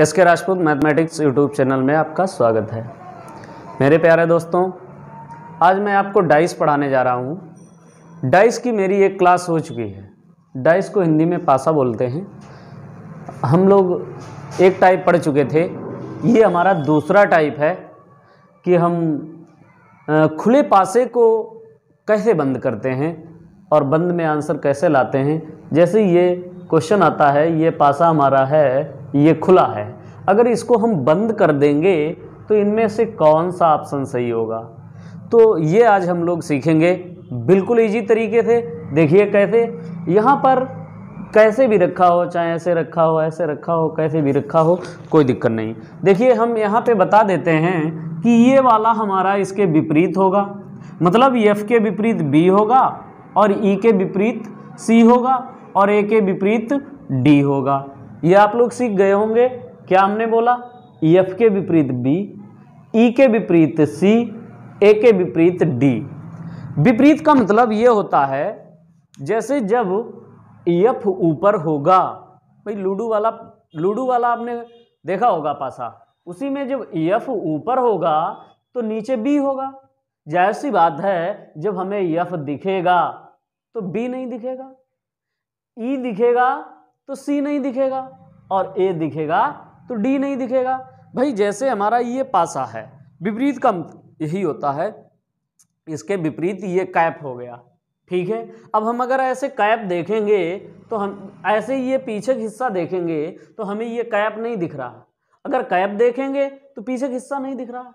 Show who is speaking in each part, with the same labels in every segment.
Speaker 1: S के Rajput mathematics YouTube channel में आपका स्वागत है मेरे प्यारे दोस्तों आज मैं आपको डाइस पढ़ाने जा रहा हूँ डाइस की मेरी एक क्लास हो चुकी है डाइस को हिंदी में पासा बोलते हैं हम लोग एक टाइप पढ़ चुके थे ये हमारा दूसरा टाइप है कि हम खुले पासे को कैसे बंद करते हैं और बंद में आंसर कैसे लाते हैं जैसे ये क्वेश्चन आता है ये पासा हमारा है ये खुला है अगर इसको हम बंद कर देंगे तो इनमें से कौन सा ऑप्शन सही होगा तो ये आज हम लोग सीखेंगे बिल्कुल इजी तरीके से देखिए कैसे यहाँ पर कैसे भी रखा हो चाहे ऐसे रखा हो ऐसे रखा हो कैसे भी रखा हो कोई दिक्कत नहीं देखिए हम यहाँ पे बता देते हैं कि ये वाला हमारा इसके विपरीत होगा मतलब एफ के विपरीत बी होगा और ई e के विपरीत सी होगा और ए के विपरीत डी होगा ये आप लोग सीख गए होंगे क्या हमने बोला एफ के विपरीत बी ई e के विपरीत सी ए के विपरीत डी विपरीत का मतलब ये होता है जैसे जब एफ ऊपर होगा भाई लूडो वाला लूडो वाला आपने देखा होगा पासा उसी में जब एफ ऊपर होगा तो नीचे बी होगा जाहिर सी बात है जब हमें एफ दिखेगा तो बी नहीं दिखेगा ई e दिखेगा तो सी नहीं दिखेगा और ए दिखेगा तो डी नहीं दिखेगा भाई जैसे हमारा ये पासा है विपरीत का यही होता है इसके विपरीत ये कैप हो गया ठीक है अब हम अगर ऐसे कैप देखेंगे तो हम ऐसे ये पीछे हिस्सा देखेंगे तो हमें ये कैप नहीं दिख रहा अगर कैप देखेंगे तो पीछे हिस्सा नहीं दिख रहा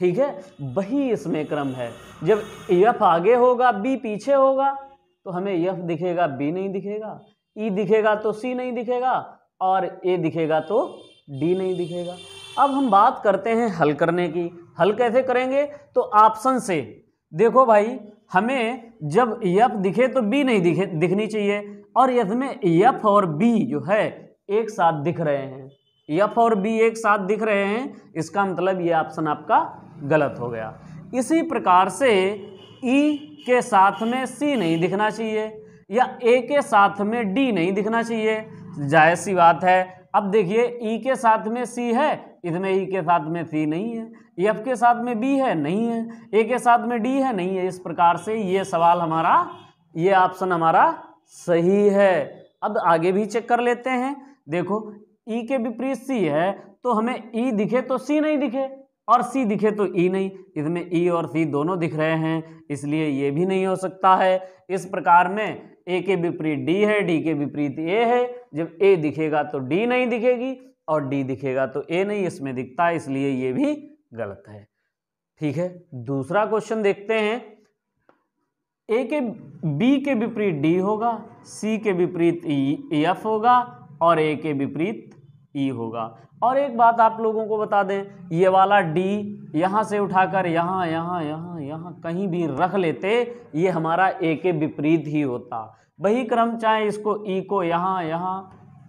Speaker 1: ठीक है वही इसमें क्रम है जब यफ आगे होगा बी पीछे होगा तो हमें यफ दिखेगा बी नहीं दिखेगा ई e दिखेगा तो सी नहीं दिखेगा और ए दिखेगा तो डी नहीं दिखेगा अब हम बात करते हैं हल करने की हल कैसे करेंगे तो ऑप्शन से देखो भाई हमें जब यफ दिखे तो बी नहीं दिखे दिखनी चाहिए और यफ में यफ और बी जो है एक साथ दिख रहे हैं यफ और बी एक साथ दिख रहे हैं इसका मतलब ये ऑप्शन आपका गलत हो गया इसी प्रकार से ई e के साथ में सी नहीं दिखना चाहिए या ए के साथ में डी नहीं दिखना चाहिए जायज सी बात है अब देखिए ई e के साथ में सी है इसमें ई e के साथ में सी नहीं है एफ के साथ में बी है नहीं है ए के साथ में डी है नहीं है इस प्रकार से ये सवाल हमारा ये ऑप्शन हमारा सही है अब आगे भी चेक कर लेते हैं देखो ई e के विपरीत सी है तो हमें ई दिखे तो सी नहीं दिखे और सी दिखे तो ई नहीं इसमें ई और सी दोनों दिख रहे हैं इसलिए ये भी नहीं हो सकता है इस प्रकार में ए के विपरीत डी है डी के विपरीत ए है जब ए दिखेगा तो डी नहीं दिखेगी और डी दिखेगा तो ए नहीं इसमें दिखता है इसलिए ये भी गलत है ठीक है दूसरा क्वेश्चन देखते हैं ए के बी के विपरीत डी होगा सी के विपरीत एफ होगा और ए के विपरीत ई e होगा और एक बात आप लोगों को बता दें ये वाला डी यहाँ से उठाकर यहाँ यहाँ यहाँ यहाँ कहीं भी रख लेते ये हमारा ए के विपरीत ही होता वही क्रम चाहे इसको ई e को यहाँ यहाँ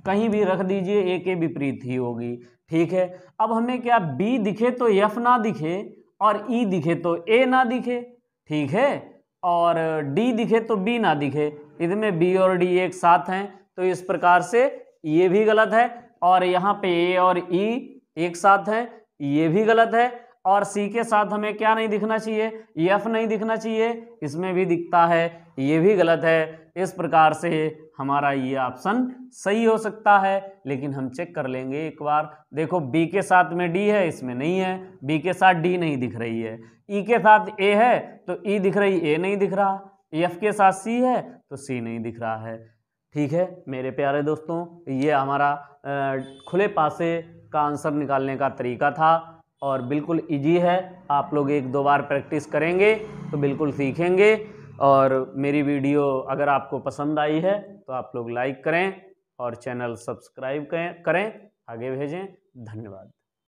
Speaker 1: कहीं भी रख दीजिए ए के विपरीत ही होगी ठीक है अब हमें क्या बी दिखे तो यफ ना दिखे और ई e दिखे तो ए ना दिखे ठीक है और डी दिखे तो बी ना दिखे इसमें बी और डी एक साथ हैं तो इस प्रकार से ये भी गलत है और यहाँ पे ए और ई एक साथ है ये भी गलत है और सी के साथ हमें क्या नहीं दिखना चाहिए एफ नहीं दिखना चाहिए इसमें भी दिखता है ये भी गलत है इस प्रकार से हमारा ये ऑप्शन सही हो सकता है लेकिन हम चेक कर लेंगे एक बार देखो बी के साथ में डी है इसमें नहीं है बी के साथ डी नहीं दिख रही है ई e के साथ ए है तो ई e दिख रही ए नहीं दिख रहा एफ के साथ सी है तो सी नहीं दिख रहा है ठीक है मेरे प्यारे दोस्तों ये हमारा खुले पासे का आंसर निकालने का तरीका था और बिल्कुल इजी है आप लोग एक दो बार प्रैक्टिस करेंगे तो बिल्कुल सीखेंगे और मेरी वीडियो अगर आपको पसंद आई है तो आप लोग लाइक करें और चैनल सब्सक्राइब करें आगे भेजें धन्यवाद